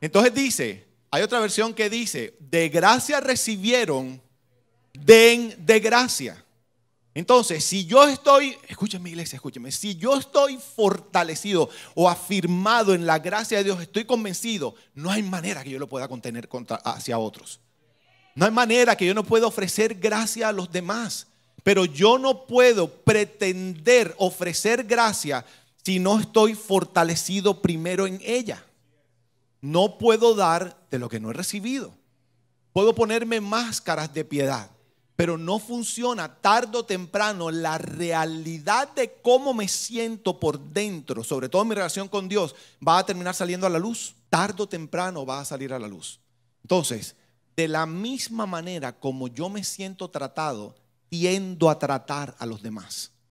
Entonces dice, hay otra versión que dice, de gracia recibieron, den de gracia. Entonces, si yo estoy, escúcheme iglesia, escúcheme, si yo estoy fortalecido o afirmado en la gracia de Dios, estoy convencido, no hay manera que yo lo pueda contener contra, hacia otros. No hay manera que yo no pueda ofrecer gracia a los demás. Pero yo no puedo pretender ofrecer gracia si no estoy fortalecido primero en ella. No puedo dar de lo que no he recibido. Puedo ponerme máscaras de piedad, pero no funciona Tardo o temprano la realidad de cómo me siento por dentro, sobre todo mi relación con Dios, va a terminar saliendo a la luz. tardo o temprano va a salir a la luz. Entonces, de la misma manera como yo me siento tratado, tiendo a tratar a los demás.